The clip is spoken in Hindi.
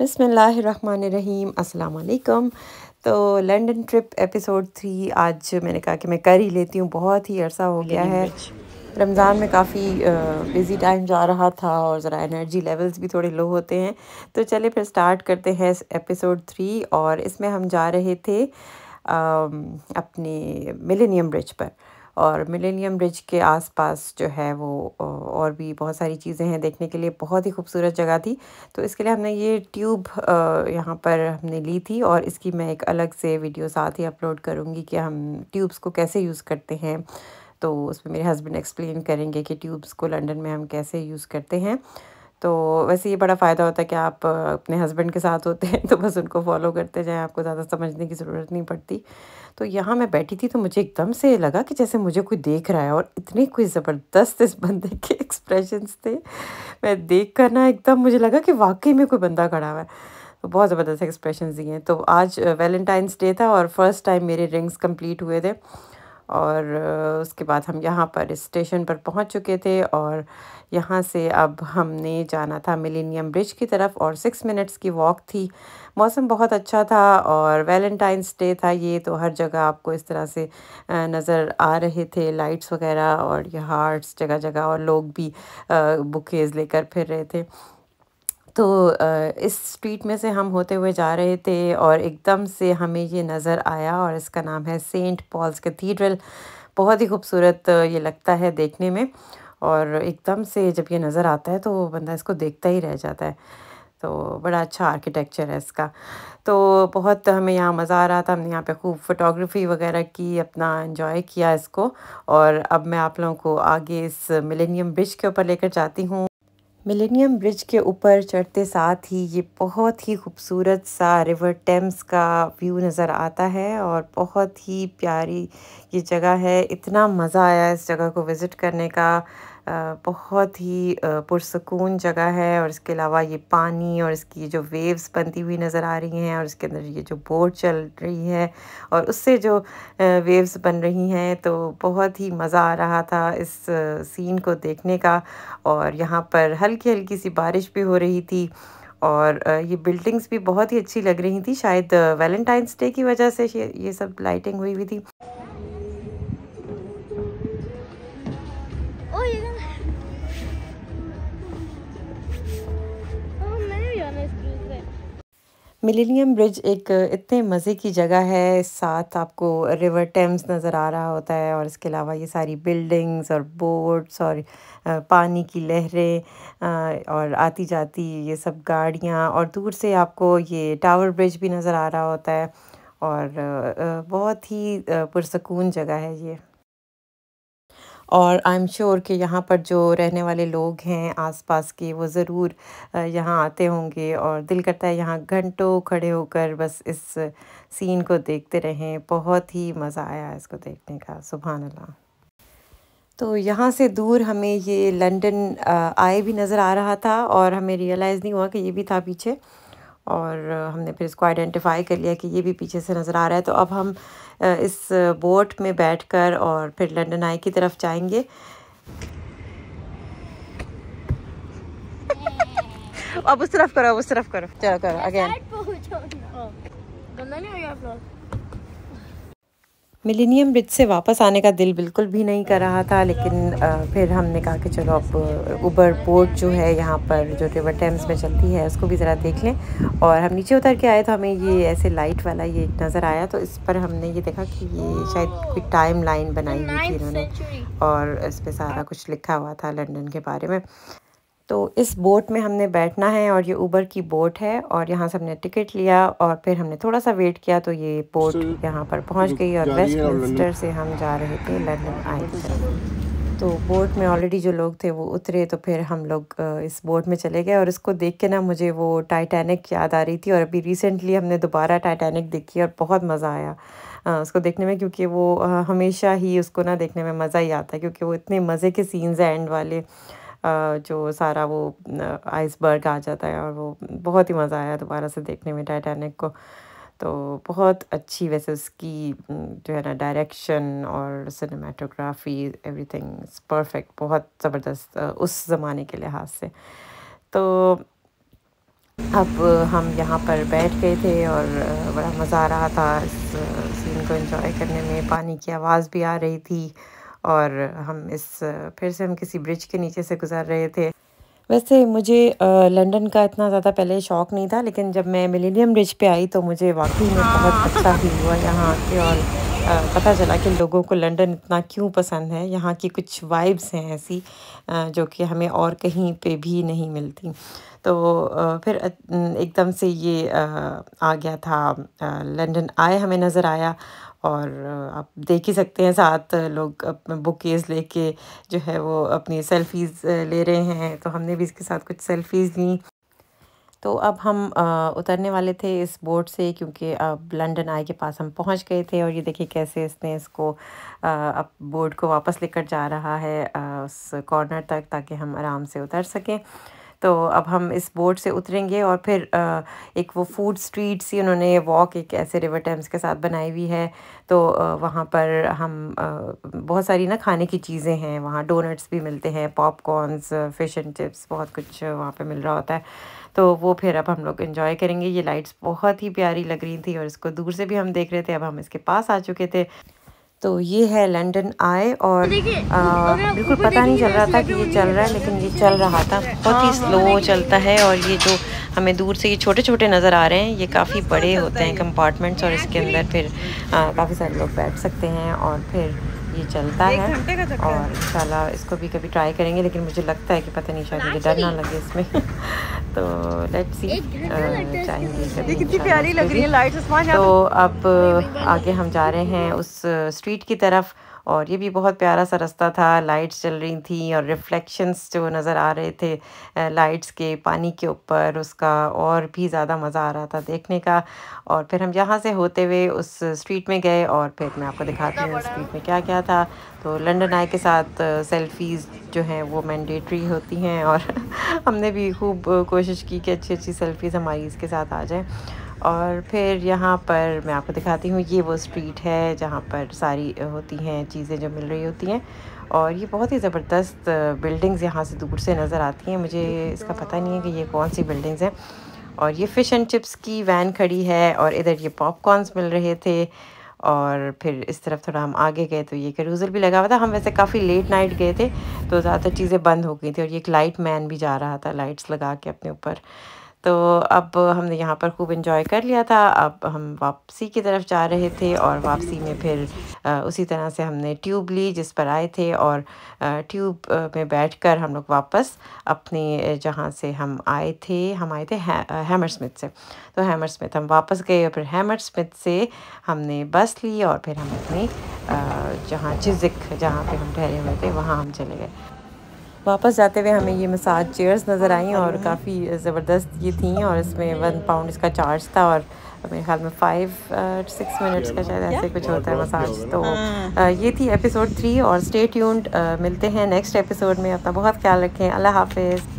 बसमीम् अल्लाम तो लंदन ट्रिप एपिसोड थ्री आज मैंने कहा कि मैं कर ही लेती हूँ बहुत ही अरसा हो गया है रमज़ान में काफ़ी बिज़ी टाइम जा रहा था और ज़रा एनर्जी लेवल्स भी थोड़े लो होते हैं तो चले फिर स्टार्ट करते हैं एपिसोड थ्री और इसमें हम जा रहे थे आ, अपने मिलेनियम ब्रिज पर और मिलेनियम ब्रिज के आसपास जो है वो और भी बहुत सारी चीज़ें हैं देखने के लिए बहुत ही खूबसूरत जगह थी तो इसके लिए हमने ये ट्यूब यहाँ पर हमने ली थी और इसकी मैं एक अलग से वीडियो साथ ही अपलोड करूँगी कि हम ट्यूब्स को कैसे यूज़ करते हैं तो उसमें मेरे हस्बैंड एक्सप्लेन करेंगे कि ट्यूब्स को लंदन में हम कैसे यूज़ करते हैं तो वैसे ये बड़ा फ़ायदा होता है कि आप अपने हस्बैंड के साथ होते हैं तो बस उनको फॉलो करते जाएं आपको ज़्यादा समझने की ज़रूरत नहीं पड़ती तो यहाँ मैं बैठी थी तो मुझे एकदम से लगा कि जैसे मुझे कोई देख रहा है और इतने कोई ज़बरदस्त इस बंदे के एक्सप्रेशंस थे मैं देख कर ना एकदम मुझे लगा कि वाकई में कोई बंदा खड़ा हुआ है तो बहुत ज़बरदस्त एक्सप्रेशन दिए हैं तो आज वैलेंटाइंस uh, डे था और फर्स्ट टाइम मेरे रिंग्स कम्प्लीट हुए थे और उसके बाद हम यहाँ पर स्टेशन पर पहुँच चुके थे और यहाँ से अब हमने जाना था मिलेनियम ब्रिज की तरफ और सिक्स मिनट्स की वॉक थी मौसम बहुत अच्छा था और वैलेंटाइंस डे था ये तो हर जगह आपको इस तरह से नज़र आ रहे थे लाइट्स वगैरह और ये हार्ट्स जगह जगह और लोग भी बुकेज़ लेकर फिर रहे थे तो इस स्ट्रीट में से हम होते हुए जा रहे थे और एकदम से हमें ये नज़र आया और इसका नाम है सेंट पॉल्स कैथीड्रल बहुत ही खूबसूरत ये लगता है देखने में और एकदम से जब ये नज़र आता है तो बंदा इसको देखता ही रह जाता है तो बड़ा अच्छा आर्किटेक्चर है इसका तो बहुत हमें यहाँ मज़ा आ रहा था हमने यहाँ पे खूब फोटोग्राफी वगैरह की अपना इन्जॉय किया इसको और अब मैं आप लोगों को आगे इस मिलेनियम ब्रिज के ऊपर लेकर जाती हूँ मिलेनियम ब्रिज के ऊपर चढ़ते साथ ही ये बहुत ही खूबसूरत सा रिवर टेम्स का व्यू नज़र आता है और बहुत ही प्यारी ये जगह है इतना मज़ा आया इस जगह को विज़िट करने का बहुत ही पुरसकून जगह है और इसके अलावा ये पानी और इसकी जो वेव्स बनती हुई नज़र आ रही हैं और इसके अंदर ये जो बोट चल रही है और उससे जो वेव्स बन रही हैं तो बहुत ही मज़ा आ रहा था इस सीन को देखने का और यहाँ पर हल्की हल्की सी बारिश भी हो रही थी और ये बिल्डिंग्स भी बहुत ही अच्छी लग रही थी शायद वैलेंटाइंस डे की वजह से ये सब लाइटिंग हुई हुई थी मिलेनियम ब्रिज एक इतने मज़े की जगह है साथ आपको रिवर टेम्स नज़र आ रहा होता है और इसके अलावा ये सारी बिल्डिंग्स और बोट्स और पानी की लहरें और आती जाती ये सब गाड़ियाँ और दूर से आपको ये टावर ब्रिज भी नज़र आ रहा होता है और बहुत ही पुरसकून जगह है ये और आई एम श्योर कि यहाँ पर जो रहने वाले लोग हैं आसपास के वो ज़रूर यहाँ आते होंगे और दिल करता है यहाँ घंटों खड़े होकर बस इस सीन को देखते रहें बहुत ही मज़ा आया इसको देखने का सुबह अल्लाह तो यहाँ से दूर हमें ये लंदन आए भी नज़र आ रहा था और हमें रियलाइज़ नहीं हुआ कि ये भी था पीछे और हमने फिर इसको आइडेंटिफाई कर लिया कि ये भी पीछे से नज़र आ रहा है तो अब हम इस बोट में बैठकर और फिर लंदन आई की तरफ जाएंगे अब उस तरफ करो उस तरफ करो चलो करो अगेन मिलेनियम ब्रिज से वापस आने का दिल बिल्कुल भी नहीं कर रहा था लेकिन फिर हमने कहा कि चलो अब उबर बोट जो है यहाँ पर जो रिवर टेम्स में चलती है उसको भी ज़रा देख लें और हम नीचे उतर के आए तो हमें ये ऐसे लाइट वाला ये नज़र आया तो इस पर हमने ये देखा कि ये शायद कोई टाइम लाइन बनाई हुई थी इन्होंने और इस पर सारा कुछ लिखा हुआ था लंडन के बारे में तो इस बोट में हमने बैठना है और ये ऊबर की बोट है और यहाँ से हमने टिकट लिया और फिर हमने थोड़ा सा वेट किया तो ये बोट यहाँ पर पहुँच गई और वेस्टमिंस्टर से हम जा रहे थे लंदन आए तो बोट में ऑलरेडी जो लोग थे वो उतरे तो फिर हम लोग इस बोट में चले गए और इसको देख के ना मुझे वो टाइटैनिक याद आ रही थी और अभी रिसेंटली हमने दोबारा टाइटैनिक देखी और बहुत मज़ा आया उसको देखने में क्योंकि वो हमेशा ही उसको ना देखने में मज़ा ही आता है क्योंकि वो इतने मज़े के सीन्स हैं एंड वाले जो सारा वो आइसबर्ग आ जाता है और वो बहुत ही मज़ा आया दोबारा से देखने में टाइटैनिक को तो बहुत अच्छी वैसे उसकी जो है ना डायरेक्शन और सिनेमाटोग्राफी एवरीथिंग इज़ परफेक्ट बहुत ज़बरदस्त उस ज़माने के लिहाज से तो अब हम यहाँ पर बैठ गए थे और बड़ा मज़ा आ रहा था इस सीन को एंजॉय करने में पानी की आवाज़ भी आ रही थी और हम इस फिर से हम किसी ब्रिज के नीचे से गुजर रहे थे वैसे मुझे लंदन का इतना ज़्यादा पहले शौक़ नहीं था लेकिन जब मैं मिलेनियम ब्रिज पे आई तो मुझे वाकई में बहुत हाँ। अच्छा फील हुआ यहाँ आके और पता चला कि लोगों को लंदन इतना क्यों पसंद है यहाँ की कुछ वाइब्स हैं ऐसी जो कि हमें और कहीं पे भी नहीं मिलती तो फिर एकदम से ये आ गया था लंदन आए हमें नज़र आया और आप देख ही सकते हैं साथ लोग अपने बुकेज़ लेके जो है वो अपनी सेल्फीज़ ले रहे हैं तो हमने भी इसके साथ कुछ सेल्फीज़ ली तो अब हम आ, उतरने वाले थे इस बोट से क्योंकि अब लंदन आए के पास हम पहुंच गए थे और ये देखिए कैसे इसने इसको आ, अब बोट को वापस लेकर जा रहा है आ, उस कॉर्नर तक ताकि हम आराम से उतर सकें तो अब हम इस बोट से उतरेंगे और फिर एक वो फूड स्ट्रीट सी उन्होंने वॉक एक ऐसे रिवर टैम्स के साथ बनाई हुई है तो वहाँ पर हम बहुत सारी ना खाने की चीज़ें हैं वहाँ डोनट्स भी मिलते हैं पॉपकॉर्नस फ़िश एंड चिप्स बहुत कुछ वहाँ पर मिल रहा होता है तो वो फिर अब हम लोग इन्जॉय करेंगे ये लाइट्स बहुत ही प्यारी लग रही थी और इसको दूर से भी हम देख रहे थे अब हम इसके पास आ चुके थे तो ये है लंदन आए और तो बिल्कुल पता नहीं चल रहा था कि ये चल रहा है लेकिन ये चल रहा था हाँ, बहुत ही स्लो हाँ, हाँ। चलता है और ये जो हमें दूर से ये छोटे छोटे नज़र आ रहे हैं ये काफ़ी बड़े होते हैं कंपार्टमेंट्स और इसके अंदर फिर काफ़ी सारे लोग बैठ सकते हैं और फिर ये चलता है और इन इसको भी कभी ट्राई करेंगे लेकिन मुझे लगता है कि पता नहीं शायद मुझे डर ना लगे इसमें तो लेट्स सी चाहेंगे तो अब आगे हम जा रहे हैं उस स्ट्रीट की तरफ और ये भी बहुत प्यारा सा रास्ता था लाइट्स चल रही थी और रिफ्लेक्शंस जो नज़र आ रहे थे लाइट्स के पानी के ऊपर उसका और भी ज़्यादा मज़ा आ रहा था देखने का और फिर हम यहाँ से होते हुए उस स्ट्रीट में गए और फिर मैं आपको दिखाती हूँ स्ट्रीट में क्या क्या था तो लंडन आई के साथ सेल्फ़ीज़ जो हैं वो मैंडेटरी होती हैं और हमने भी खूब कोशिश की कि अच्छी अच्छी सेल्फ़ीज़ हमारी इसके साथ आ जाएँ और फिर यहाँ पर मैं आपको दिखाती हूँ ये वो स्ट्रीट है जहाँ पर सारी होती हैं चीज़ें जो मिल रही होती हैं और ये बहुत ही ज़बरदस्त बिल्डिंग्स यहाँ से दूर से नज़र आती हैं मुझे इसका पता नहीं है कि ये कौन सी बिल्डिंग्स हैं और ये फ़िश एंड चिप्स की वैन खड़ी है और इधर ये पॉपकॉर्नस मिल रहे थे और फिर इस तरफ थोड़ा हम आगे गए तो ये करूज़ल भी लगा हुआ था हम वैसे काफ़ी लेट नाइट गए थे तो ज़्यादातर चीज़ें बंद हो गई थी और ये एक लाइट मैन भी जा रहा था लाइट्स लगा के अपने ऊपर तो अब हमने यहाँ पर खूब इन्जॉय कर लिया था अब हम वापसी की तरफ जा रहे थे और वापसी में फिर उसी तरह से हमने ट्यूब ली जिस पर आए थे और ट्यूब में बैठकर हम लोग वापस अपने जहाँ से हम आए थे हम आए थे है, हैमर स्मिथ से तो हैमर स्मिथ हम वापस गए और फिर हैमर स्मिथ से हमने बस ली और फिर हम अपनी जहाँ चिजिक जहाँ पर हम ठहरे हुए थे वहाँ हम चले गए वापस जाते हुए हमें ये मसाज चेयर्स नज़र आई और काफ़ी ज़बरदस्त ये थी और इसमें वन पाउंड इसका चार्ज था और मेरे ख्याल में फाइव सिक्स मिनट्स का शायद ऐसे कुछ होता है मसाज तो uh, ये थी एपिसोड थ्री और स्टे ट्यून्ड uh, मिलते हैं नेक्स्ट एपिसोड में अपना बहुत ख्याल रखें अल्लाह हाफिज़